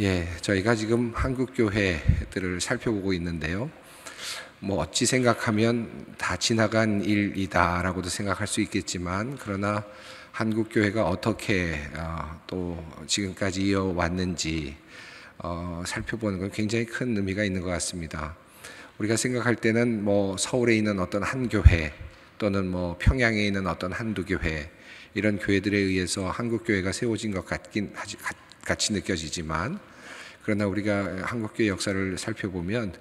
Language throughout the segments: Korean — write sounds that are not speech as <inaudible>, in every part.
예, 저희가 지금 한국 교회들을 살펴보고 있는데요. 뭐 어찌 생각하면 다 지나간 일이다라고도 생각할 수 있겠지만 그러나 한국 교회가 어떻게 어, 또 지금까지 이어왔는지 어, 살펴보는 건 굉장히 큰 의미가 있는 것 같습니다. 우리가 생각할 때는 뭐 서울에 있는 어떤 한 교회 또는 뭐 평양에 있는 어떤 한두 교회 이런 교회들에 의해서 한국 교회가 세워진 것 같긴 하지, 같이 느껴지지만 그러나 우리가 한국교회 역사를 살펴보면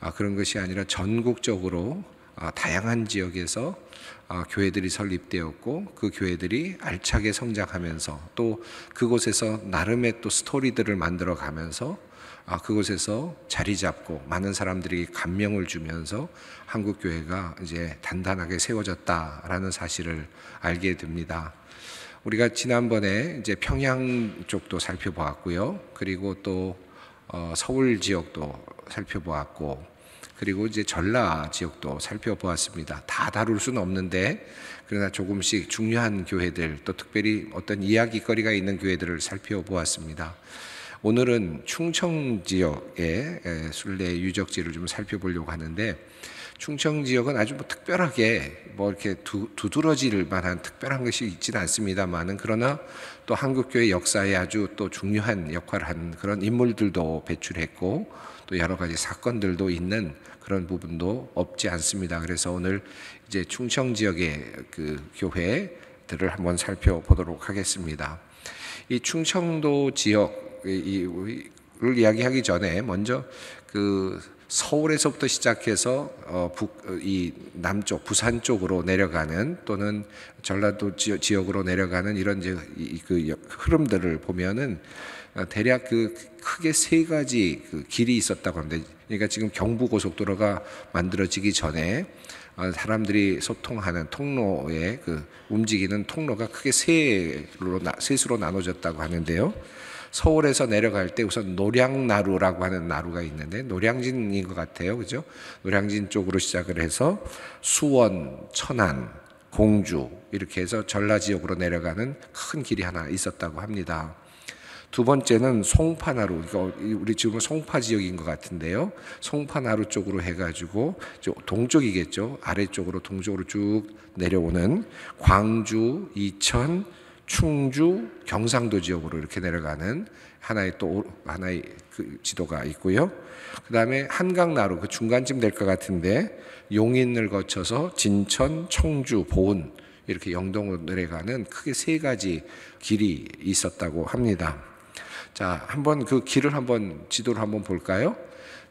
아, 그런 것이 아니라 전국적으로 아, 다양한 지역에서 아, 교회들이 설립되었고 그 교회들이 알차게 성장하면서 또 그곳에서 나름의 또 스토리들을 만들어 가면서 그곳에서 자리 잡고 많은 사람들이 감명을 주면서 한국 교회가 이제 단단하게 세워졌다라는 사실을 알게 됩니다. 우리가 지난번에 이제 평양 쪽도 살펴보았고요. 그리고 또 어, 서울 지역도 살펴보았고, 그리고 이제 전라 지역도 살펴보았습니다. 다 다룰 수는 없는데, 그러나 조금씩 중요한 교회들, 또 특별히 어떤 이야기거리가 있는 교회들을 살펴보았습니다. 오늘은 충청 지역의 순례 유적지를 좀 살펴보려고 하는데, 충청 지역은 아주 뭐 특별하게 뭐 이렇게 두, 두드러질 만한 특별한 것이 있지는 않습니다만은 그러나 또 한국교회 역사에 아주 또 중요한 역할을 한 그런 인물들도 배출했고 또 여러 가지 사건들도 있는 그런 부분도 없지 않습니다. 그래서 오늘 이제 충청 지역의 그 교회들을 한번 살펴보도록 하겠습니다. 이 충청도 지역 을 이야기하기 전에 먼저 그 서울에서부터 시작해서 어, 북, 어, 이 남쪽 부산 쪽으로 내려가는 또는 전라도 지역, 으로 내려가는 이런 이제 이, 그 흐름들을 보면은 어, 대략 그 크게 세 가지 그 길이 있었다고 합니다. 그러니까 지금 경부고속도로가 만들어지기 전에 어, 사람들이 소통하는 통로에그 움직이는 통로가 크게 세로 세 수로 나눠졌다고 하는데요. 서울에서 내려갈 때 우선 노량나루라고 하는 나루가 있는데 노량진인 것 같아요. 그죠? 노량진 쪽으로 시작을 해서 수원, 천안, 공주 이렇게 해서 전라 지역으로 내려가는 큰 길이 하나 있었다고 합니다. 두 번째는 송파나루, 그러니 우리 지금은 송파 지역인 것 같은데요. 송파나루 쪽으로 해가지고 동쪽이겠죠. 아래쪽으로 동쪽으로 쭉 내려오는 광주, 이천, 충주, 경상도 지역으로 이렇게 내려가는 하나의 또 하나의 그 지도가 있고요. 그다음에 한강나루 그 중간쯤 될 것 같은데 용인을 거쳐서 진천, 청주, 보은 이렇게 영동으로 내려가는 크게 세 가지 길이 있었다고 합니다. 자, 한번 그 길을 한번 지도를 한번 볼까요?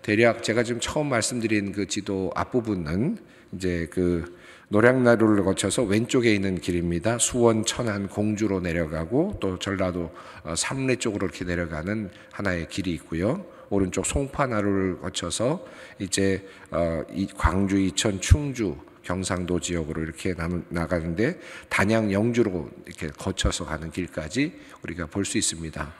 대략 제가 지금 처음 말씀드린 그 지도 앞부분은 이제 그 노량나루를 거쳐서 왼쪽에 있는 길입니다. 수원 천안 공주로 내려가고 또 전라도 어, 삼례 쪽으로 이렇게 내려가는 하나의 길이 있고요. 오른쪽 송파나루를 거쳐서 이제 어, 광주, 이천, 충주, 경상도 지역으로 이렇게 나가는데 단양, 영주로 이렇게 거쳐서 가는 길까지 우리가 볼 수 있습니다.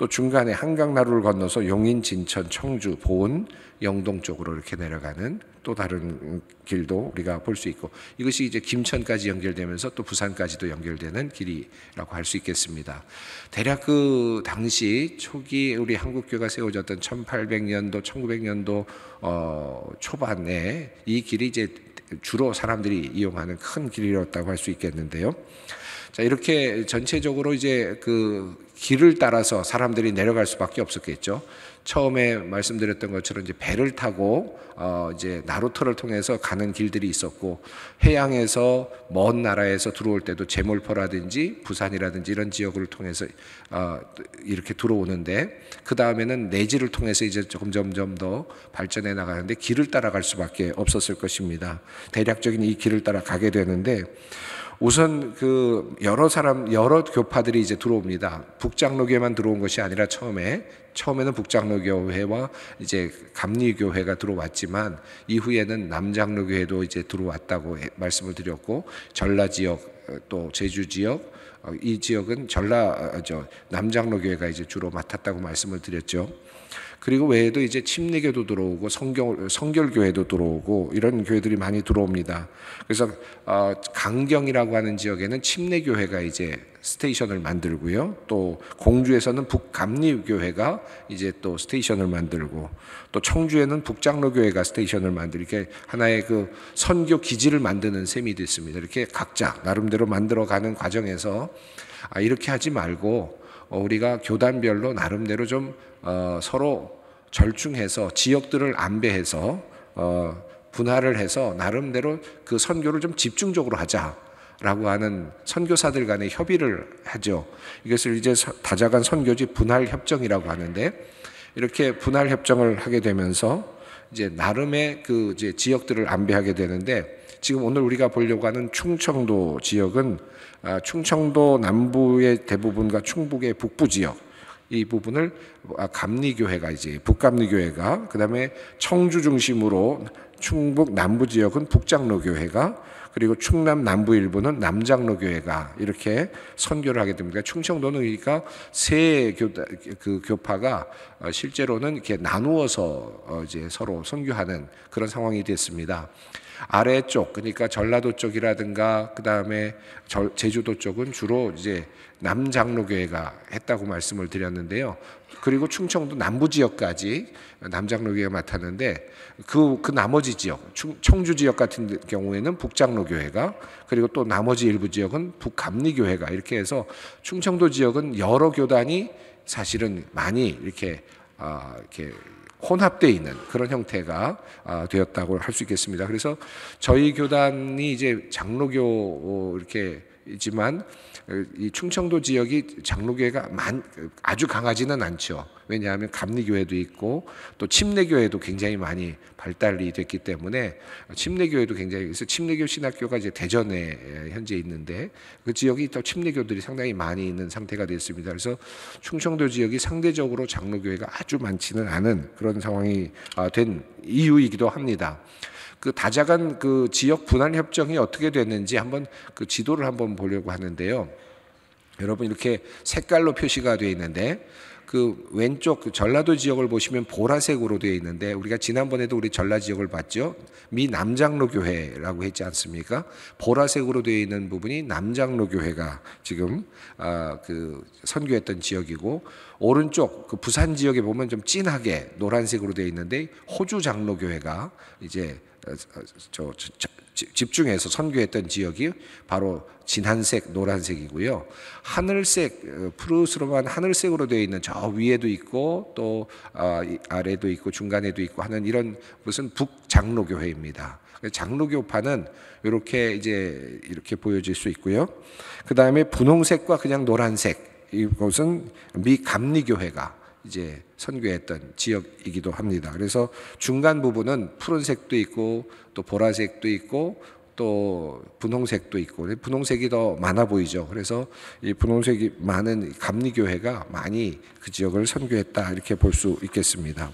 또 중간에 한강나루를 건너서 용인, 진천, 청주, 보은, 영동 쪽으로 이렇게 내려가는 또 다른 길도 우리가 볼 수 있고 이것이 이제 김천까지 연결되면서 또 부산까지도 연결되는 길이라고 할 수 있겠습니다. 대략 그 당시 초기 우리 한국교가 세워졌던 1800년도, 1900년도 어 초반에 이 길이 이제 주로 사람들이 이용하는 큰 길이었다고 할 수 있겠는데요. 자, 이렇게 전체적으로 이제 그 길을 따라서 사람들이 내려갈 수밖에 없었겠죠. 처음에 말씀드렸던 것처럼 이제 배를 타고 어 이제 나루터를 통해서 가는 길들이 있었고 해양에서 먼 나라에서 들어올 때도 제몰포라든지 부산이라든지 이런 지역을 통해서 어 이렇게 들어오는데 그 다음에는 내지를 통해서 이제 조금 점점 더 발전해 나가는데 길을 따라갈 수밖에 없었을 것입니다. 대략적인 이 길을 따라 가게 되는데 우선 그 여러 사람 여러 교파들이 이제 들어옵니다. 북장로교회만 들어온 것이 아니라 처음에 처음에는 북장로교회와 이제 감리교회가 들어왔지만 이후에는 남장로교회도 이제 들어왔다고 말씀을 드렸고 전라 지역 어, 또 제주 지역 어, 이 지역은 전라 어, 어, 저 남장로 교회가 이제 주로 맡았다고 말씀을 드렸죠. 그리고 외에도 이제 침례교도 들어오고 성경 성결교회도 들어오고 이런 교회들이 많이 들어옵니다. 그래서 강경이라고 하는 지역에는 침례교회가 이제 스테이션을 만들고요. 또 공주에서는 북감리교회가 이제 또 스테이션을 만들고 또 청주에는 북장로교회가 스테이션을 만들 이렇게 하나의 그 선교 기지를 만드는 셈이 됐습니다. 이렇게 각자 나름대로 만들어 가는 과정에서 아 이렇게 하지 말고 어, 우리가 교단별로 나름대로 좀어 서로 절충해서 지역들을 안배해서 어 분할을 해서 나름대로 그 선교를 좀 집중적으로 하자. 라고 하는 선교사들 간의 협의를 하죠. 이것을 이제 다자간 선교지 분할 협정이라고 하는데 이렇게 분할 협정을 하게 되면서 이제 나름의 그 이제 지역들을 안배하게 되는데 지금 오늘 우리가 보려고 하는 충청도 지역은 아, 충청도 남부의 대부분과 충북의 북부 지역 이 부분을 아, 감리교회가 이제 북감리교회가 그다음에 청주 중심으로 충북 남부 지역은 북장로교회가 그리고 충남 남부 일부는 남장로 교회가 이렇게 선교를 하게 됩니다. 충청도는 그러니까 세교그 교파가 어, 실제로는 이렇게 나누어서 어, 이제 서로 선교하는 그런 상황이 됐습니다. 아래쪽 그러니까 전라도 쪽이라든가 그다음에 제주도 쪽은 주로 이제 남장로교회가 했다고 말씀을 드렸는데요. 그리고 충청도 남부 지역까지 남장로교회가 맡았는데 그, 그 나머지 지역, 충, 청주 지역 같은 경우에는 북장로교회가 그리고 또 나머지 일부 지역은 북감리교회가 이렇게 해서 충청도 지역은 여러 교단이 사실은 많이 이렇게, 어, 이렇게 혼합되어 있는 그런 형태가 아, 되었다고 할 수 있겠습니다. 그래서 저희 교단이 이제 장로교 어, 이렇게 있지만 이 충청도 지역이 장로교회가 만, 아주 강하지는 않죠. 왜냐하면 감리교회도 있고 또 침례교회도 굉장히 많이 발달이 됐기 때문에 침례교회도 굉장히 그래서 침례교 신학교가 이제 대전에 현재 있는데 그 지역이 또 침례교들이 상당히 많이 있는 상태가 됐습니다. 그래서 충청도 지역이 상대적으로 장로교회가 아주 많지는 않은 그런 상황이 아, 된 이유이기도 합니다. 그 다자간 그 지역 분할 협정이 어떻게 됐는지 한번 그 지도를 한번 보려고 하는데요. 여러분 이렇게 색깔로 표시가 되어 있는데 그 왼쪽 그 전라도 지역을 보시면 보라색으로 되어 있는데 우리가 지난번에도 우리 전라 지역을 봤죠. 미 남장로 교회라고 했지 않습니까? 보라색으로 되어 있는 부분이 남장로 교회가 지금 아 그 선교했던 지역이고 오른쪽 그 부산 지역에 보면 좀 진하게 노란색으로 되어 있는데 호주 장로 교회가 이제 어, 어, 저, 저, 집중해서 선교했던 지역이 바로 진한색, 노란색이고요. 하늘색, 어, 푸르스름한 하늘색으로 되어 있는 저 위에도 있고 또 어, 아래도 있고 중간에도 있고 하는 이런 무슨 북장로교회입니다. 장로교파는 이렇게 이제 이렇게 보여질 수 있고요. 그 다음에 분홍색과 그냥 노란색 이것은 미 감리교회가 이제 선교했던 지역이기도 합니다. 그래서 중간 부분은 푸른색도 있고 또 보라색도 있고 또 분홍색도 있고 분홍색이 더 많아 보이죠. 그래서 이 분홍색이 많은 감리교회가 많이 그 지역을 선교했다 이렇게 볼 수 있겠습니다.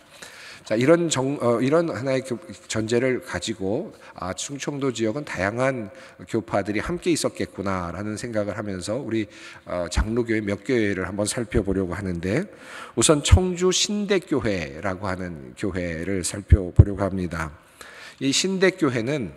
자, 이런 정, 어, 이런 하나의 전제를 가지고 아, 충청도 지역은 다양한 교파들이 함께 있었겠구나라는 생각을 하면서 우리 어, 장로교회 몇 교회를 한번 살펴보려고 하는데 우선 청주 신대교회라고 하는 교회를 살펴보려고 합니다. 이 신대교회는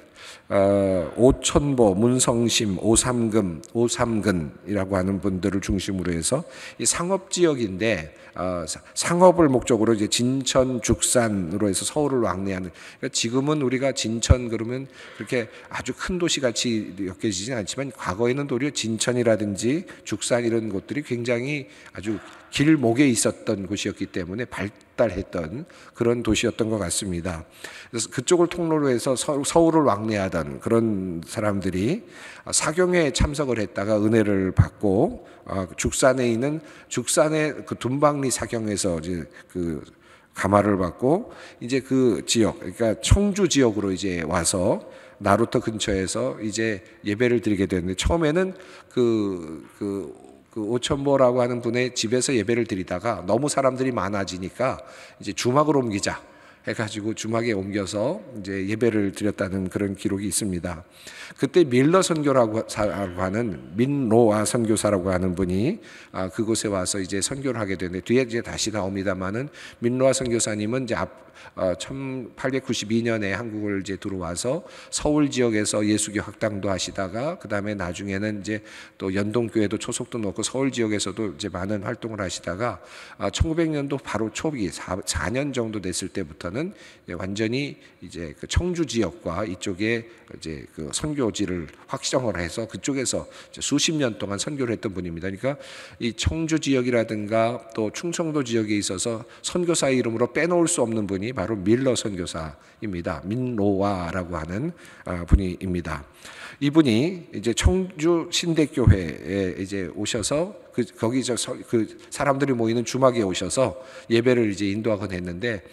어, 오천보, 문성심, 오삼금, 오삼근이라고 하는 분들을 중심으로 해서 이 상업 지역인데 어, 상업을 목적으로 이제 진천 죽산으로 해서 서울을 왕래하는 그러니까 지금은 우리가 진천 그러면 그렇게 아주 큰 도시 같이 여겨지진 않지만 과거에는 도리어 진천이라든지 죽산 이런 곳들이 굉장히 아주 길목에 있었던 곳이었기 때문에 발달했던 그런 도시였던 것 같습니다. 그래서 그쪽을 통로로 해서 서울을 왕래하던 그런 사람들이 사경에 참석을 했다가 은혜를 받고 아, 죽산에 있는 죽산의 그 둔방리 사경에서 이제 그 가마를 받고 이제 그 지역 그러니까 청주 지역으로 이제 와서 나루터 근처에서 이제 예배를 드리게 되는데 처음에는 그, 그그 오천보라고 하는 분의 집에서 예배를 드리다가 너무 사람들이 많아지니까 이제 주막으로 옮기자 해가지고 주막에 옮겨서 이제 예배를 드렸다는 그런 기록이 있습니다. 그때 밀러 선교라고 하는 민로아 선교사라고 하는 분이 아, 그곳에 와서 이제 선교를 하게 되는데 뒤에 이제 다시 나옵니다만은 민로아 선교사님은 이제 앞 1892년에 어, 한국을 이제 들어와서 서울 지역에서 예수교 학당도 하시다가 그 다음에 나중에는 이제 또 연동교회도 초속도 넣고 서울 지역에서도 이제 많은 활동을 하시다가 1900년도 아, 바로 초기 4년 정도 됐을 때부터 때부터는 예, 완전히 이제 그 청주 지역과 이쪽에 이제 그 선교지를 확정을 해서 그쪽에서 수십 년 동안 선교를 했던 분입니다. 그러니까 이 청주 지역이라든가 또 충청도 지역에 있어서 선교사 이름으로 빼놓을 수 없는 분이 바로 밀러 선교사입니다. 민로와라고 하는 아, 분입니다 이분이 이제 청주 신대교회에 이제 오셔서 그 거기 저 그 사람들이 모이는 주막에 오셔서 예배를 이제 인도하곤 했는데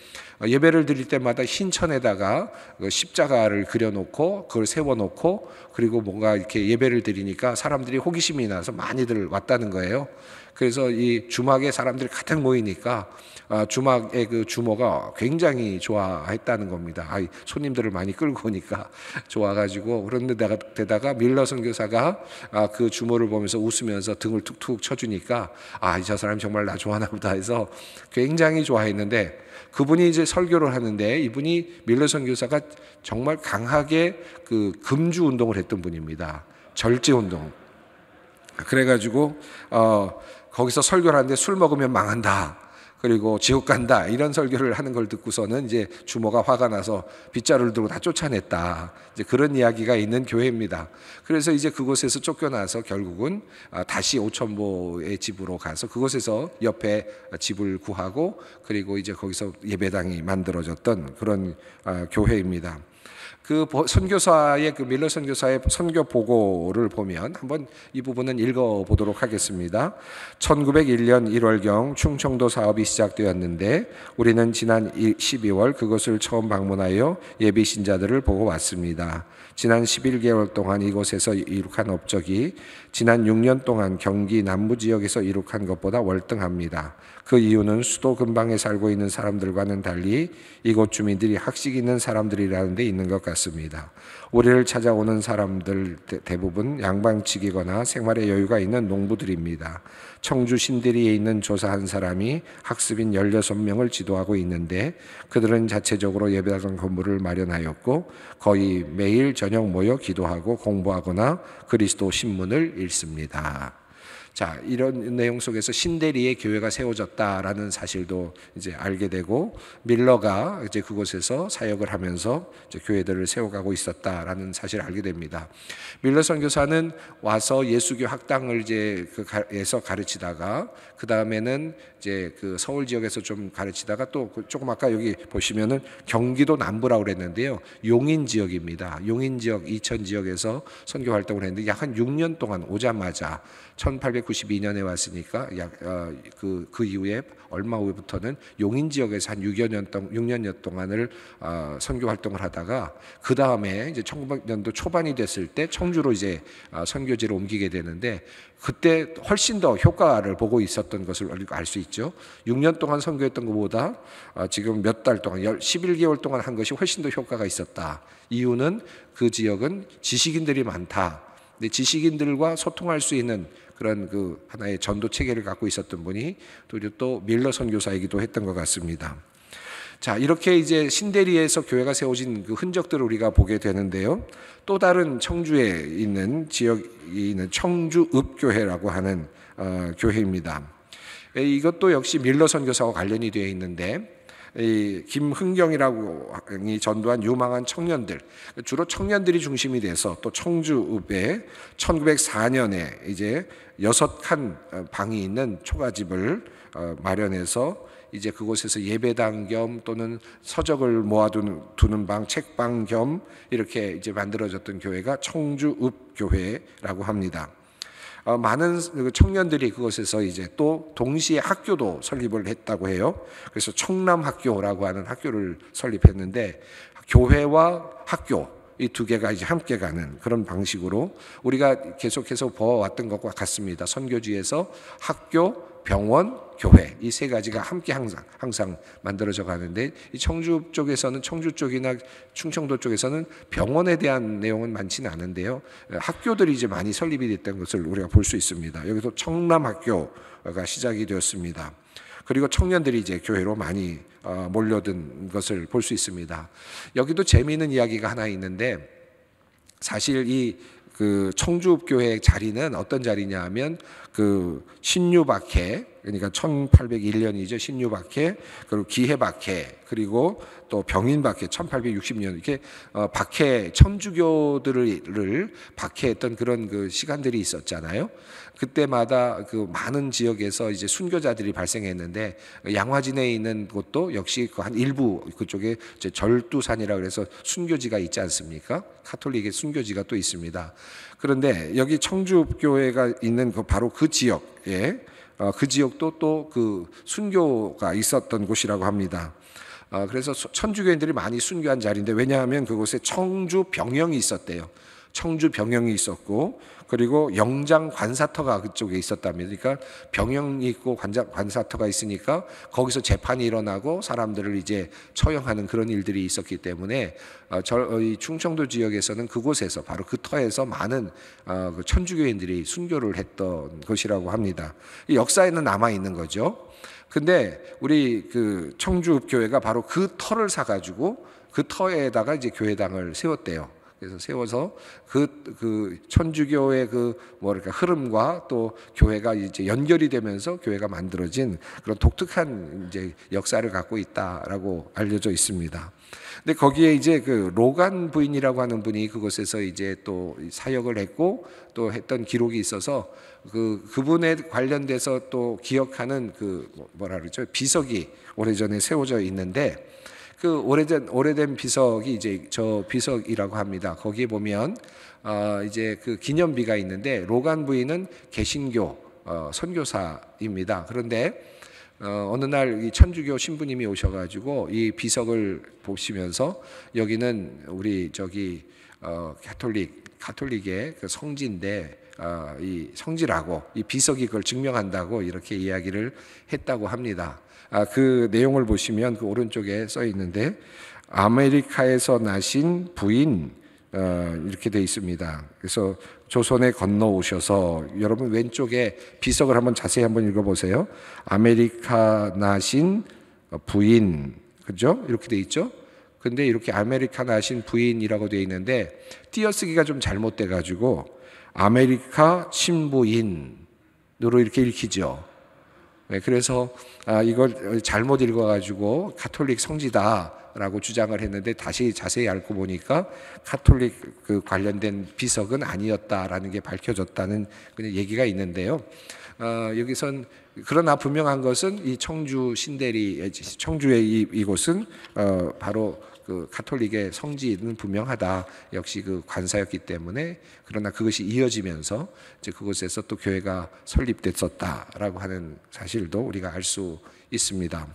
어, 예배를 드릴 때마다 흰 천에다가 그 십자가를 그려놓고 그걸 세워놓고 그리고 뭔가 이렇게 예배를 드리니까 사람들이 호기심이 나서 많이들 왔다는 거예요. 그래서 이 주막에 사람들이 가득 모이니까 아, 주막의 그 주모가 굉장히 좋아했다는 겁니다. 아이, 손님들을 많이 끌고 오니까 <laughs> 좋아가지고 그런데 내가 되다가 밀러 선교사가 아, 그 주모를 보면서 웃으면서 등을 툭툭 쳐주니까 아, 저 사람 정말 나 좋아하나 보다 해서 굉장히 좋아했는데 그분이 이제 설교를 하는데 이분이 밀러 선교사가 정말 강하게 그 금주 운동을 했던 분입니다. 절제 운동. 그래가지고 어 거기서 설교를 하는데 술 먹으면 망한다. 그리고 지옥 간다. 이런 설교를 하는 걸 듣고서는 이제 주모가 화가 나서 빗자루를 들고 다 쫓아냈다. 이제 그런 이야기가 있는 교회입니다. 그래서 이제 그곳에서 쫓겨나서 결국은 아, 다시 오천보의 집으로 가서 그곳에서 옆에 집을 구하고 그리고 이제 거기서 예배당이 만들어졌던 그런 아, 교회입니다. 그 선교사의 그 밀러 선교사의 선교 보고를 보면 한번 이 부분은 읽어 보도록 하겠습니다. 1901년 1월경 충청도 사업이 시작되었는데 우리는 지난 12월 그것을 처음 방문하여 예비 신자들을 보고 왔습니다. 지난 11개월 동안 이곳에서 이룩한 업적이 지난 6년 동안 경기 남부 지역에서 이룩한 것보다 월등합니다. 그 이유는 수도 근방에 살고 있는 사람들과는 달리 이곳 주민들이 학식 있는 사람들이라는 데 있는 것 같습니다. 우리를 찾아오는 사람들 대부분 양방치기거나 생활에 여유가 있는 농부들입니다. 청주 신대리에 있는 조사한 사람이 학습인 16명을 지도하고 있는데 그들은 자체적으로 예배당 건물을 마련하였고 거의 매일 저녁 모여 기도하고 공부하거나 그리스도 신문을 읽습니다. 자, 이런 내용 속에서 신대리의 교회가 세워졌다라는 사실도 이제 알게 되고 밀러가 이제 그곳에서 사역을 하면서 교회들을 세워가고 있었다라는 사실을 알게 됩니다. 밀러 선교사는 와서 예수교 학당을 이제 그에서 가르치다가 그 다음에는 이제 그 서울 지역에서 좀 가르치다가 또 그 조금 아까 여기 보시면은 경기도 남부라고 그랬는데요. 용인 지역입니다. 용인 지역 이천 지역에서 선교 활동을 했는데 약 한 6년 동안 오자마자 1892년에 왔으니까 약그그 어, 그, 그 이후에 얼마 후부터는 용인 지역에서 한 6여 년 동안 6년여 동안을 어, 선교 활동을 하다가 그 다음에 이제 1900년도 초반이 됐을 때 청주로 이제 어, 선교지를 옮기게 되는데 그때 훨씬 더 효과를 보고 있었던 것을 알 수 있죠. 6년 동안 선교했던 것보다 어, 지금 몇 달 동안 11개월 동안 한 것이 훨씬 더 효과가 있었다. 이유는 그 지역은 지식인들이 많다. 근데 지식인들과 소통할 수 있는 그런 그 하나의 전도 체계를 갖고 있었던 분이 또 밀러 선교사이기도 했던 것 같습니다. 자, 이렇게 이제 신대리에서 교회가 세워진 그 흔적들을 우리가 보게 되는데요. 또 다른 청주에 있는 지역에 있는 청주읍교회라고 하는 어, 교회입니다. 예, 이것도 역시 밀러 선교사와 관련이 되어 있는데 이 김흥경이라고 이 전도한 유망한 청년들 주로 청년들이 중심이 돼서 또 청주읍에 1904년에 이제 여섯 칸 어, 방이 있는 초가집을 어, 마련해서 이제 그곳에서 예배당 겸 또는 서적을 모아두는 두는 방, 책방 겸 이렇게 이제 만들어졌던 교회가 청주읍 교회라고 합니다. 어, 많은 그 청년들이 그곳에서 이제 또 동시에 학교도 설립을 했다고 해요. 그래서 청남학교라고 하는 학교를 설립했는데 교회와 학교 이 두 개가 이제 함께 가는 그런 방식으로 우리가 계속해서 보아왔던 것과 같습니다. 선교지에서 학교, 병원, 교회 이 세 가지가 함께 항상 항상 만들어져 가는데 이 청주 쪽에서는 청주 쪽이나 충청도 쪽에서는 병원에 대한 내용은 많지는 않은데요. 어, 학교들이 이제 많이 설립이 됐던 것을 우리가 볼 수 있습니다. 여기서 청남학교가 시작이 되었습니다. 그리고 청년들이 이제 교회로 많이 어, 몰려든 것을 볼 수 있습니다. 여기도 재미있는 이야기가 하나 있는데 사실 이그 청주읍교회 자리는 어떤 자리냐 하면 그 신유박해 그러니까 1801년이죠. 신유박해 그리고 기해박해 그리고 또 병인박해 1860년 이렇게 어 박해 천주교들을 박해했던 그런 그 시간들이 있었잖아요. 그때마다 그 많은 지역에서 이제 순교자들이 발생했는데 양화진에 있는 곳도 역시 그 한 일부 그쪽에 절두산이라 고해서 순교지가 있지 않습니까? 카톨릭의 순교지가 또 있습니다. 그런데 여기 청주교회가 있는 그 바로 그 지역에 어, 그 지역도 또 그 순교가 있었던 곳이라고 합니다. 어, 그래서 천주교인들이 많이 순교한 자리인데 왜냐하면 그곳에 청주 병영이 있었대요. 청주 병영이 있었고 그리고 영장 관사터가 그쪽에 있었다면 그러니까 병영이 있고 관장 관사터가 있으니까 거기서 재판이 일어나고 사람들을 이제 처형하는 그런 일들이 있었기 때문에 어, 저희 어, 충청도 지역에서는 그곳에서 바로 그 터에서 많은 어, 그 천주교인들이 순교를 했던 것이라고 합니다. 역사에는 남아 있는 거죠. 근데 우리 그청주 교회가 바로 그 터를 사가지고 그 터에다가 이제 교회당을 세웠대요. 그래서 세워서 그, 그 천주교의 그 뭐랄까 흐름과 또 교회가 이제 연결이 되면서 교회가 만들어진 그런 독특한 이제 역사를 갖고 있다라고 알려져 있습니다. 근데 거기에 이제 그 로간 부인이라고 하는 분이 그곳에서 이제 또 사역을 했고 또 했던 기록이 있어서 그 그분에 관련돼서 또 기억하는 그 뭐, 뭐라 그러죠 비석이 오래전에 세워져 있는데 그 오래된 오래된 비석이 이제 저 비석이라고 합니다. 거기에 보면 어 이제 그 기념비가 있는데 로간 부인은 개신교 어 선교사입니다. 그런데 어, 어느 날 이 천주교 신부님이 오셔가지고 이 비석을 보시면서 여기는 우리 저기 어, 가톨릭 가톨릭의 그 성지인데 어, 이 성지라고 이 비석이 그걸 증명한다고 이렇게 이야기를 했다고 합니다. 아, 그 내용을 보시면 그 오른쪽에 써 있는데 아메리카에서 나신 부인 어, 이렇게 돼 있습니다. 그래서 조선에 건너오셔서 여러분 왼쪽에 비석을 한번 자세히 한번 읽어보세요. 아메리카 나신 부인 그죠? 이렇게 돼 있죠. 근데 이렇게 아메리카 나신 부인이라고 돼 있는데 띄어쓰기가 좀 잘못돼 가지고 아메리카 신부인으로 이렇게 읽히죠. 네, 그래서 아, 이걸 잘못 읽어가지고 카톨릭 성지다라고 주장을 했는데 다시 자세히 알고 보니까 카톨릭그 관련된 비석은 아니었다라는 게 밝혀졌다는 그냥 얘기가 있는데요. 어, 여기선 그러나 분명한 것은 이 청주 신대리 청주의 이곳은 어, 바로 그 카톨릭의 성지는 분명하다. 역시 그 관사였기 때문에 그러나 그것이 이어지면서 이제 그곳에서 또 교회가 설립됐었다라고 하는 사실도 우리가 알 수 있습니다.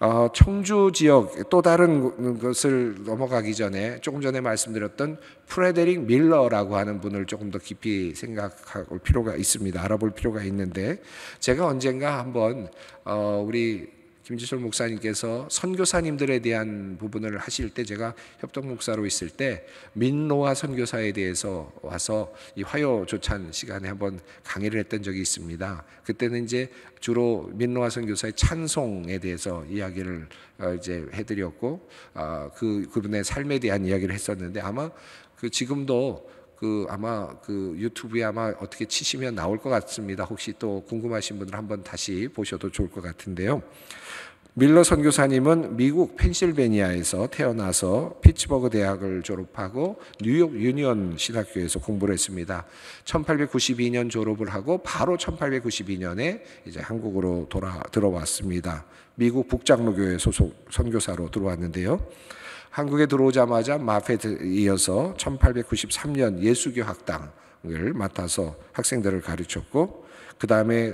어, 청주 지역 또 다른 것을 넘어가기 전에 조금 전에 말씀드렸던 프레데릭 밀러라고 하는 분을 조금 더 깊이 생각할 필요가 있습니다. 알아볼 필요가 있는데 제가 언젠가 한번 어, 우리 김지철 목사님께서 선교사님들에 대한 부분을 하실 때 제가 협동 목사로 있을 때 민노아 선교사에 대해서 와서 이 화요 조찬 시간에 한번 강의를 했던 적이 있습니다. 그때는 이제 주로 민노아 선교사의 찬송에 대해서 이야기를 어, 이제 해드렸고 아, 그 그분의 삶에 대한 이야기를 했었는데 아마 그 지금도 그 아마 그 유튜브에 아마 어떻게 치시면 나올 것 같습니다. 혹시 또 궁금하신 분들 한번 다시 보셔도 좋을 것 같은데요. 밀러 선교사님은 미국 펜실베니아에서 태어나서 피츠버그 대학을 졸업하고 뉴욕 유니언 신학교에서 공부를 했습니다. 1892년 졸업을 하고 바로 1892년에 이제 한국으로 돌아 들어왔습니다. 미국 북장로교회 소속 선교사로 들어왔는데요. 한국에 들어오자마자 마페에 이어서 1893년 예수교 학당을 맡아서 학생들을 가르쳤고 그 다음에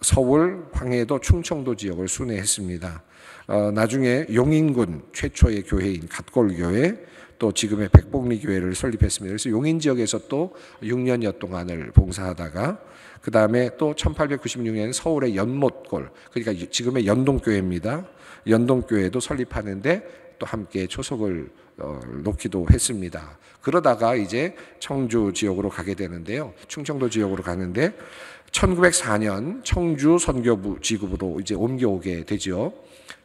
서울, 황해도, 충청도 지역을 순회했습니다. 어, 나중에 용인군 최초의 교회인 갓골교회 또 지금의 백복리 교회를 설립했습니다. 그래서 용인 지역에서 또 6년여 동안을 봉사하다가 그 다음에 또 1896년 서울의 연못골 그러니까 지금의 연동교회입니다. 연동교회도 설립하는데 또 함께 초석을 어, 놓기도 했습니다. 그러다가 이제 청주 지역으로 가게 되는데요. 충청도 지역으로 가는데 1904년 청주 선교부 지급으로 이제 옮겨오게 되죠.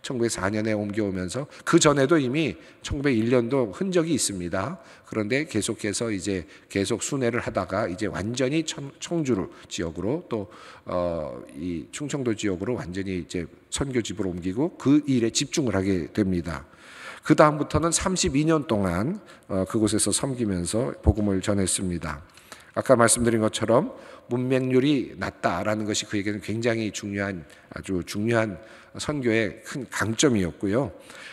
1904년에 옮겨오면서 그 전에도 이미 1901년도 흔적이 있습니다. 그런데 계속해서 이제 계속 순회를 하다가 이제 완전히 청주로 지역으로 또어 충청도 지역으로 완전히 이제 선교집으로 옮기고 그 일에 집중을 하게 됩니다. 그 다음부터는 32년 동안 어, 그곳에서 섬기면서 복음을 전했습니다. 아까 말씀드린 것처럼 문맹률이 낮다라는 것이 그에게는 굉장히 중요한 아주 중요한 선교의 큰 강점이었고요.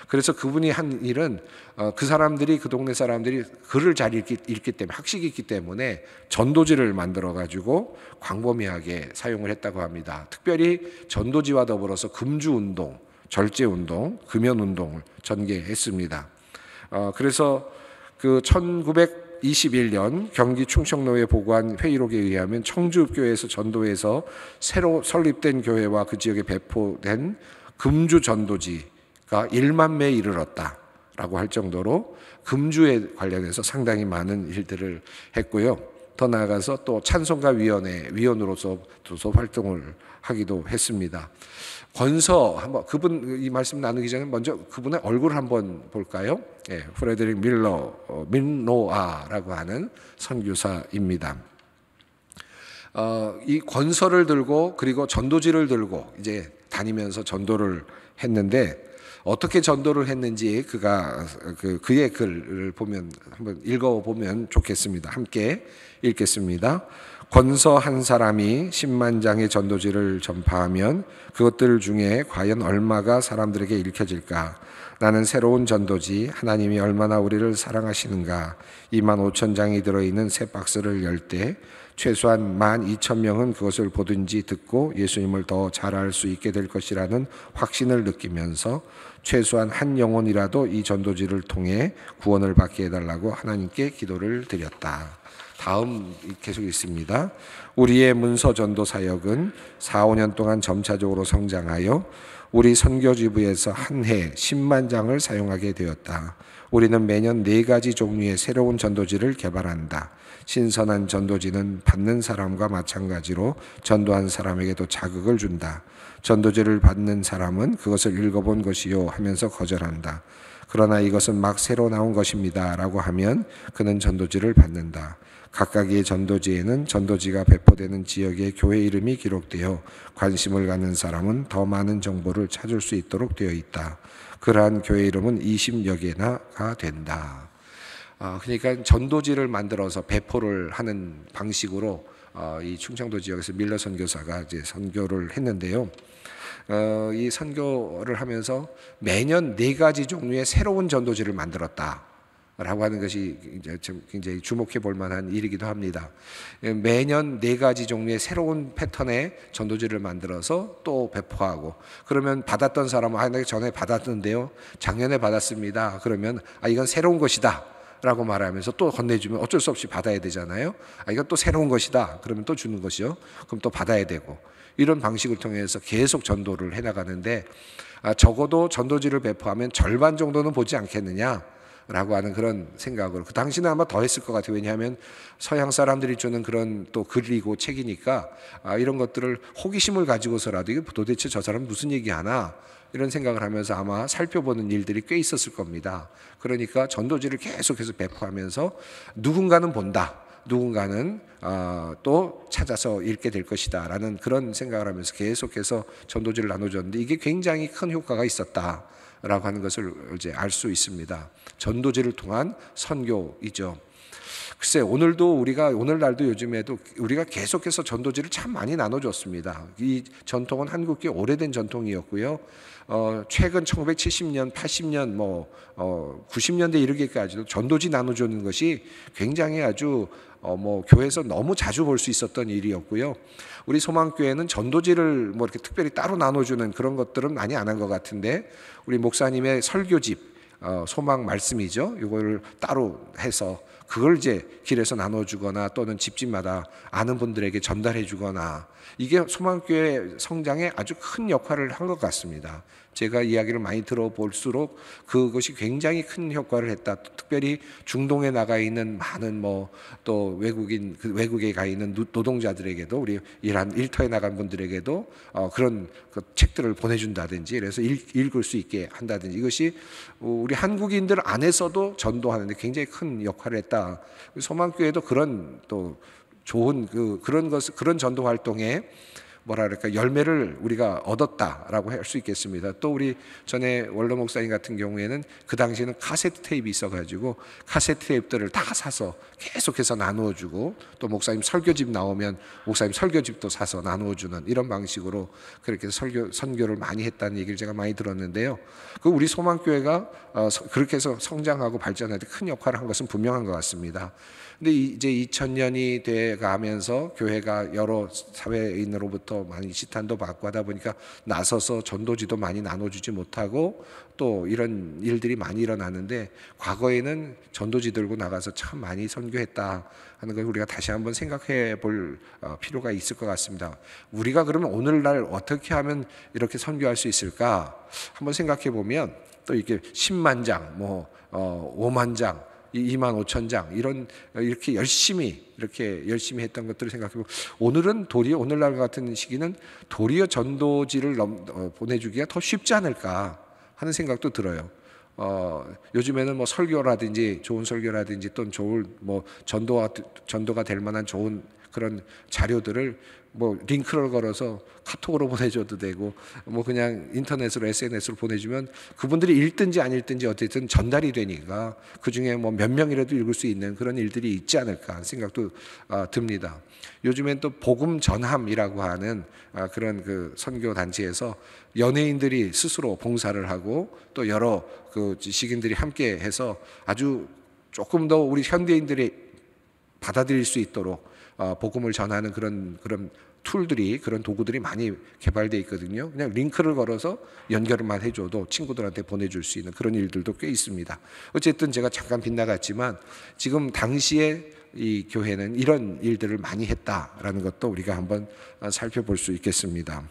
그래서 그분이 한 일은 어, 그 사람들이 그 동네 사람들이 글을 잘 읽기, 읽기 때문에 학식이 있기 때문에 전도지를 만들어 가지고 광범위하게 사용을 했다고 합니다. 특별히 전도지와 더불어서 금주 운동 절제 운동, 금연 운동을 전개했습니다. 어, 그래서 그 1921년 경기 충청로에 보고한 회의록에 의하면 청주교회에서 전도해서 새로 설립된 교회와 그 지역에 배포된 금주 전도지가 1만 매 이르렀다. 라고 할 정도로 금주에 관련해서 상당히 많은 일들을 했고요. 더 나아가서 또 찬송가 위원회 위원으로서 활동을 하기도 했습니다. 권서 한번 그분 이 말씀 나누기 전에 먼저 그분의 얼굴 한번 볼까요? 예, 프레드릭 밀러 어, 밀노아라고 하는 선교사입니다. 어, 이 권서를 들고 그리고 전도지를 들고 이제 다니면서 전도를 했는데 어떻게 전도를 했는지 그가 그, 그의 글을 보면 한번 읽어 보면 좋겠습니다. 함께 읽겠습니다. 권서 한 사람이 10만 장의 전도지를 전파하면 그것들 중에 과연 얼마가 사람들에게 읽혀질까? 나는 새로운 전도지 하나님이 얼마나 우리를 사랑하시는가? 2만 5천 장이 들어있는 새 박스를 열 때 최소한 1만 2천 명은 그것을 보든지 듣고 예수님을 더 잘 알 수 있게 될 것이라는 확신을 느끼면서 최소한 한 영혼이라도 이 전도지를 통해 구원을 받게 해달라고 하나님께 기도를 드렸다. 다음 계속 있습니다. 우리의 문서 전도 사역은 4, 5년 동안 점차적으로 성장하여 우리 선교지부에서 한 해 10만 장을 사용하게 되었다. 우리는 매년 네 가지 종류의 새로운 전도지를 개발한다. 신선한 전도지는 받는 사람과 마찬가지로 전도한 사람에게도 자극을 준다. 전도제를 받는 사람은 그것을 읽어본 것이요 하면서 거절한다. 그러나 이것은 막 새로 나온 것입니다. 라고 하면 그는 전도지를 받는다. 각각의 전도지에는 전도지가 배포되는 지역의 교회 이름이 기록되어 관심을 갖는 사람은 더 많은 정보를 찾을 수 있도록 되어 있다. 그러한 교회 이름은 20여 개나가 된다. 아, 그러니까 전도지를 만들어서 배포를 하는 방식으로 어, 이 충청도 지역에서 밀러 선교사가 이제 선교를 했는데요. 어, 이 선교를 하면서 매년 네 가지 종류의 새로운 전도지를 만들었다. 라고 하는 것이 굉장히 주목해 볼 만한 일이기도 합니다. 예, 매년 네 가지 종류의 새로운 패턴의 전도지를 만들어서 또 배포하고 그러면 받았던 사람은 아, 전에 받았는데요. 작년에 받았습니다. 그러면 아, 이건 새로운 것이다. 라고 말하면서 또 건네주면 어쩔 수 없이 받아야 되잖아요. 아, 이건 또 새로운 것이다. 그러면 또 주는 것이요. 그럼 또 받아야 되고. 이런 방식을 통해서 계속 전도를 해나가는데 아, 적어도 전도지를 배포하면 절반 정도는 보지 않겠느냐. 라고 하는 그런 생각으로 그 당시는 아마 더 했을 것 같아요. 왜냐하면 서양 사람들이 주는 그런 또 글이고 책이니까 아, 이런 것들을 호기심을 가지고서라도 이게 도대체 저 사람 무슨 얘기하나 이런 생각을 하면서 아마 살펴보는 일들이 꽤 있었을 겁니다. 그러니까 전도지를 계속해서 배포하면서 누군가는 본다. 누군가는 어, 또 찾아서 읽게 될 것이다라는 그런 생각을 하면서 계속해서 전도지를 나눠줬는데 이게 굉장히 큰 효과가 있었다라고 하는 것을 이제 알 수 있습니다. 전도지를 통한 선교이죠. 글쎄 오늘도 우리가 오늘날도 요즘에도 우리가 계속해서 전도지를 참 많이 나눠줬습니다. 이 전통은 한국계 오래된 전통이었고요. 어, 최근 1970년, 80년, 뭐 어, 90년대 이르기까지도 전도지 나눠주는 것이 굉장히 아주 어, 뭐 교회에서 너무 자주 볼 수 있었던 일이었고요. 우리 소망교회는 전도지를 뭐 이렇게 특별히 따로 나눠주는 그런 것들은 많이 안 한 것 같은데 우리 목사님의 설교집 어, 소망 말씀이죠. 이거를 따로 해서 그걸 이제 길에서 나눠주거나 또는 집집마다 아는 분들에게 전달해주거나 이게 소망교회 성장에 아주 큰 역할을 한 것 같습니다. 제가 이야기를 많이 들어볼수록 그것이 굉장히 큰 효과를 했다. 특별히 중동에 나가 있는 많은 뭐 또 외국인 그 외국에 가 있는 노동자들에게도 우리 이란 일터에 나간 분들에게도 어, 그런 그 책들을 보내준다든지 그래서 읽, 읽을 수 있게 한다든지 이것이 우리 한국인들 안에서도 전도하는데 굉장히 큰 역할을 했다. 소망교회도 그런 또 좋은 그 그런 것 그런 전도 활동에 뭐라 그럴까 열매를 우리가 얻었다라고 할 수 있겠습니다. 또 우리 전에 원로 목사님 같은 경우에는 그 당시에는 카세트 테이프 있어가지고 카세트 테이프들을 다 사서 계속해서 나누어주고 또 목사님 설교집 나오면 목사님 설교집도 사서 나누어주는 이런 방식으로 그렇게 설교 선교를 많이 했다는 얘기를 제가 많이 들었는데요. 그 우리 소망교회가 어, 그렇게 해서 성장하고 발전할 때 큰 역할을 한 것은 분명한 것 같습니다. 근데 이제 2000년이 돼 가면서 교회가 여러 사회인으로부터 많이 시탄도 받고 하다 보니까 나서서 전도지도 많이 나눠주지 못하고 또 이런 일들이 많이 일어나는데 과거에는 전도지 들고 나가서 참 많이 선교했다 하는 걸 우리가 다시 한번 생각해 볼 어, 필요가 있을 것 같습니다. 우리가 그러면 오늘날 어떻게 하면 이렇게 선교할 수 있을까? 한번 생각해 보면 또 이렇게 10만 장, 뭐 어, 5만 장 2만 5천 장 이런 이렇게 열심히 이렇게 열심히 했던 것들을 생각해보고 오늘은 도리어 오늘날 같은 시기는 도리어 전도지를 넘, 어, 보내주기가 더 쉽지 않을까 하는 생각도 들어요. 어, 요즘에는 뭐 설교라든지 좋은 설교라든지 또는 좋은 뭐 전도와 전도가 될 만한 좋은 그런 자료들을 뭐 링크를 걸어서 카톡으로 <laughs> 보내줘도 되고 뭐 그냥 인터넷으로 SNS로 보내주면 그분들이 읽든지 안 읽든지 어쨌든 전달이 되니까 그 중에 뭐 몇 명이라도 읽을 수 있는 그런 일들이 있지 않을까 하는 생각도 아, 듭니다. 요즘엔 또 복음 전함이라고 하는 아, 그런 그 선교 단지에서 연예인들이 스스로 봉사를 하고 또 여러 그 지식인들이 함께 해서 아주 조금 더 우리 현대인들이 받아들일 수 있도록 어, 복음을 전하는 그런 그런 툴들이 그런 도구들이 많이 개발돼 있거든요. 그냥 링크를 걸어서 연결만 해줘도 친구들한테 보내줄 수 있는 그런 일들도 꽤 있습니다. 어쨌든 제가 잠깐 빗나갔지만 지금 당시에 이 교회는 이런 일들을 많이 했다라는 것도 우리가 한번 어, 살펴볼 수 있겠습니다.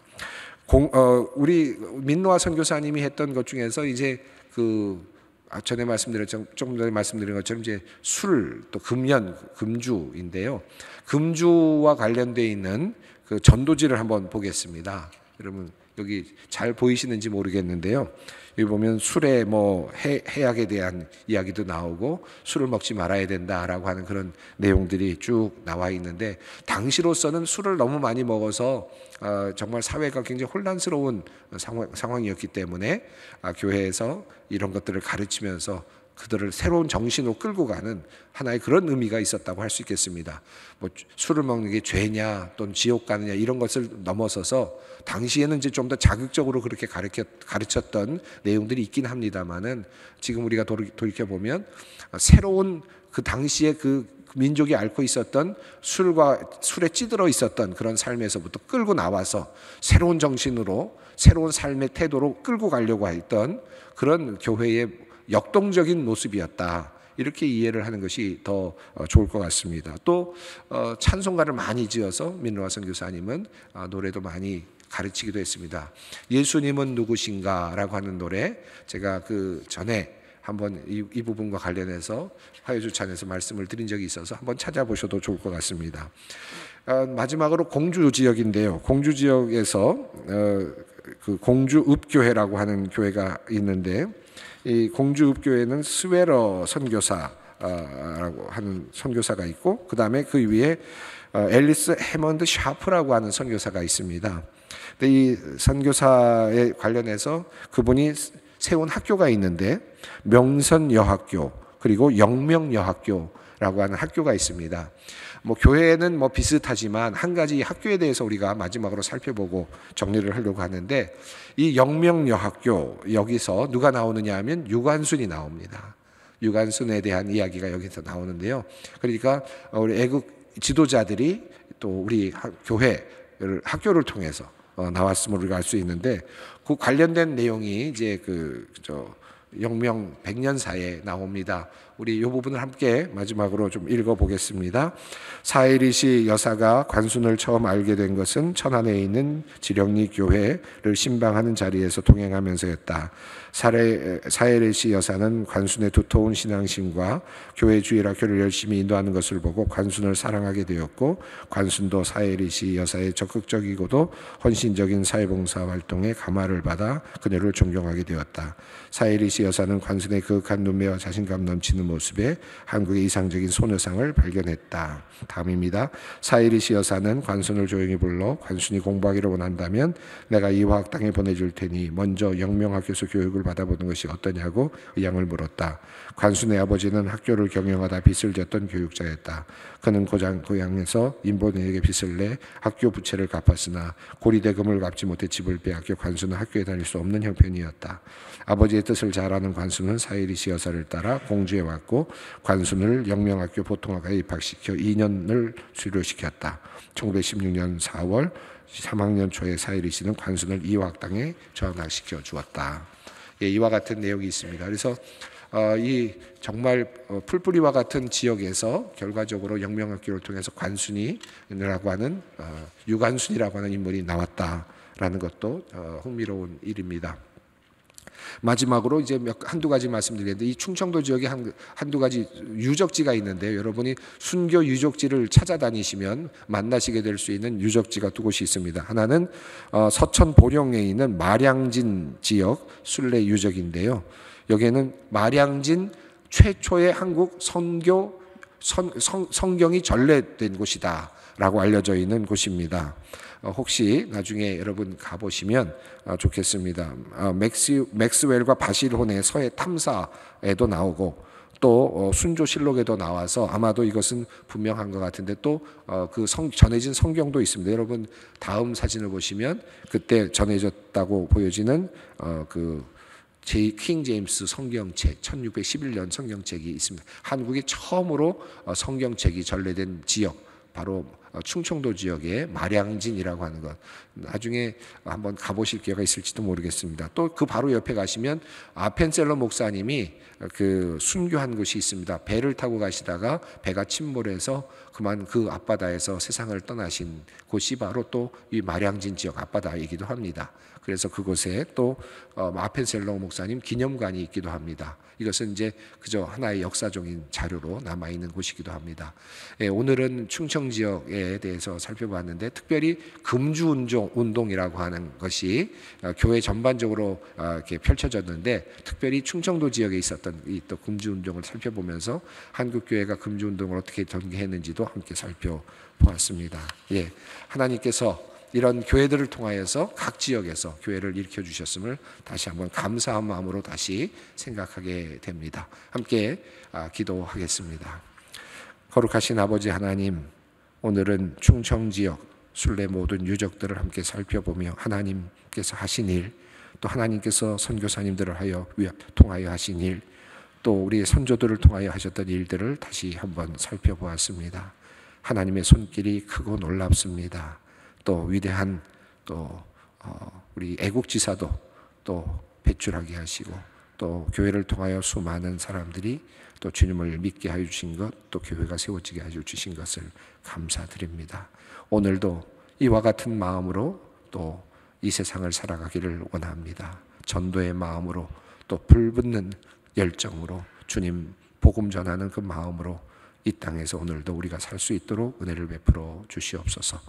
공, 어, 우리 민노아 선교사님이 했던 것 중에서 이제 그 아, 전에 말씀드렸 조금 전에 말씀드린 것처럼 이제 술, 또 금연, 금주인데요. 금주와 관련돼 있는 그 전도지를 한번 보겠습니다. 여러분 여기 잘 보이시는지 모르겠는데요. 여기 보면 술에 뭐 해, 약에 대한 이야기도 나오고 술을 먹지 말아야 된다라고 하는 그런 내용들이 쭉 나와 있는데 당시로서는 술을 너무 많이 먹어서 어, 정말 사회가 굉장히 혼란스러운 상황, 이었기 때문에 아, 교회에서 이런 것들을 가르치면서 그들을 새로운 정신으로 끌고 가는 하나의 그런 의미가 있었다고 할 수 있겠습니다. 뭐 술을 먹는 게 죄냐 또는 지옥 가느냐 이런 것을 넘어서서 당시에는 이제 좀 더 자극적으로 그렇게 가르쳐, 가르쳤던 내용들이 있긴 합니다만은 지금 우리가 돌이켜 보면 새로운 그 당시에 그 민족이 앓고 있었던 술과 술에 찌들어 있었던 그런 삶에서부터 끌고 나와서 새로운 정신으로 새로운 삶의 태도로 끌고 가려고 했던 그런 교회의 역동적인 모습이었다. 이렇게 이해를 하는 것이 더 어, 좋을 것 같습니다. 또 어, 찬송가를 많이 지어서 민로와 선교사님은 어, 노래도 많이 가르치기도 했습니다. 예수님은 누구신가라고 하는 노래 제가 그 전에 한번 이, 이 부분과 관련해서 화요주찬에서 말씀을 드린 적이 있어서 한번 찾아보셔도 좋을 것 같습니다. 마지막으로 공주 지역인데요. 공주 지역에서 그 공주 읍교회라고 하는 교회가 있는데 이 공주읍교회는 스웨러 선교사라고 아, 하는 선교사가 있고 그 다음에 그 위에 어, 앨리스 해먼드 샤프라고 하는 선교사가 있습니다. 근데 이 선교사에 관련해서 그분이 세운 학교가 있는데 명선여학교 그리고 영명여학교라고 하는 학교가 있습니다. 뭐 교회는 뭐 비슷하지만 한 가지 학교에 대해서 우리가 마지막으로 살펴보고 정리를 하려고 하는데 이 영명여학교 여기서 누가 나오느냐 하면 유관순이 나옵니다. 유관순에 대한 이야기가 여기서 나오는데요. 그러니까 우리 애국 지도자들이 또 우리 교회를 학교를 통해서 어, 나왔음을 우리가 알 수 있는데 그 관련된 내용이 이제 그 저 영명 백년사에 나옵니다. 우리 이 부분을 함께 마지막으로 좀 읽어보겠습니다. 사이시 여사가 관순을 처음 알게 된 것은 천안에 있는 지령리 교회를 신방하는 자리에서 동행하면서였다. 사이리시 여사는 관순의 두터운 신앙심과 교회 주일학교를 열심히 인도하는 것을 보고 관순을 사랑하게 되었고 관순도 사이리시 여사의 적극적이고도 헌신적인 사회봉사 활동에 감화를 받아 그녀를 존경하게 되었다. 사이리시 여사는 관순의 그윽한 눈매와 자신감 넘치는 모습에 한국의 이상적인 소녀상을 발견했다. 다음입니다. 사이리시 여사는 관순을 조용히 불러 관순이 공부하기를 원한다면 내가 이화학당에 보내줄 테니 먼저 영명학교에서 교육을 받아보는 것이 어떠냐고 의향을 물었다. 관순의 아버지는 학교를 경영하다 빚을 졌던 교육자였다. 그는 고장, 고향에서 인본에게 빚을 내 학교 부채를 갚았으나 고리대금을 갚지 못해 집을 빼앗겨 관수는 학교에 다닐 수 없는 형편이었다. 아버지의 뜻을 잘 아는 관수는 사이리시 여사를 따라 공주에 와 갖고 관순을 영명학교 보통학과에 입학시켜 2년을 수료시켰다. 1916년 4월 3학년 초에 사일이 씨는 관순을 이화학당에 전학시켜 주었다. 예, 이와 같은 내용이 있습니다. 그래서 어, 이 정말 어, 풀뿌리와 같은 지역에서 결과적으로 영명학교를 통해서 관순이라고 하는 어, 유관순이라고 하는 인물이 나왔다라는 것도 어, 흥미로운 일입니다. 마지막으로 이제 몇, 한두 가지 말씀드리는데 이 충청도 지역에 한, 한두 가지 유적지가 있는데요. 여러분이 순교 유적지를 찾아다니시면 만나시게 될 수 있는 유적지가 두 곳이 있습니다. 하나는 어, 서천 보령에 있는 마량진 지역 순례 유적인데요. 여기에는 마량진 최초의 한국 선교 선, 성, 성경이 전래된 곳이다라고 알려져 있는 곳입니다. 어, 혹시 나중에 여러분 가보시면 아, 좋겠습니다. 아, 맥스, 맥스웰과 바실혼의 서해 탐사에도 나오고 또 어, 순조실록에도 나와서 아마도 이것은 분명한 것 같은데 또그 어, 전해진 성경도 있습니다. 여러분 다음 사진을 보시면 그때 전해졌다고 보여지는 그 제, 킹 제임스 성경책 1611년 성경책이 있습니다. 한국이 처음으로 성경책이 전래된 지역 바로 어, 충청도 지역의 마량진이라고 하는 것. 나중에 한번 가보실 기회가 있을지도 모르겠습니다. 또 그 바로 옆에 가시면 아펜셀러 목사님이 그 순교한 곳이 있습니다. 배를 타고 가시다가 배가 침몰해서 그만 그 앞바다에서 세상을 떠나신 곳이 바로 또 이 마량진 지역 앞바다이기도 합니다. 그래서 그곳에 또 어, 마펜셀러 목사님 기념관이 있기도 합니다. 이것은 이제 그저 하나의 역사적인 자료로 남아 있는 곳이기도 합니다. 예, 오늘은 충청 지역에 대해서 살펴봤는데 특별히 금주 운동 이라고 하는 것이 어, 교회 전반적으로 어, 이렇게 펼쳐졌는데 특별히 충청도 지역에 있었던 이 또 금주 운동을 살펴보면서 한국 교회가 금주 운동을 어떻게 전개했는지도 함께 살펴보았습니다. 예, 하나님께서 이런 교회들을 통하여서 각 지역에서 교회를 일으켜 주셨음을 다시 한번 감사한 마음으로 다시 생각하게 됩니다. 함께 아, 기도하겠습니다. 거룩하신 아버지 하나님, 오늘은 충청 지역 순례 모든 유적들을 함께 살펴보며 하나님께서 하신 일, 또 하나님께서 선교사님들을 하여 통하여 하신 일, 또 우리 선조들을 통하여 하셨던 일들을 다시 한번 살펴보았습니다. 하나님의 손길이 크고 놀랍습니다. 또 위대한 또 어, 우리 애국지사도 또 배출하게 하시고 또 교회를 통하여 수많은 사람들이 또 주님을 믿게 하여 주신 것, 또 교회가 세워지게 하여 주신 것을 감사드립니다. 오늘도 이와 같은 마음으로 또 이 세상을 살아가기를 원합니다. 전도의 마음으로 또 불붙는 열정으로 주님 복음 전하는 그 마음으로 이 땅에서 오늘도 우리가 살 수 있도록 은혜를 베풀어 주시옵소서.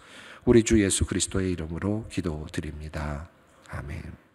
우리 주 예수 그리스도의 이름으로 기도드립니다. 아멘.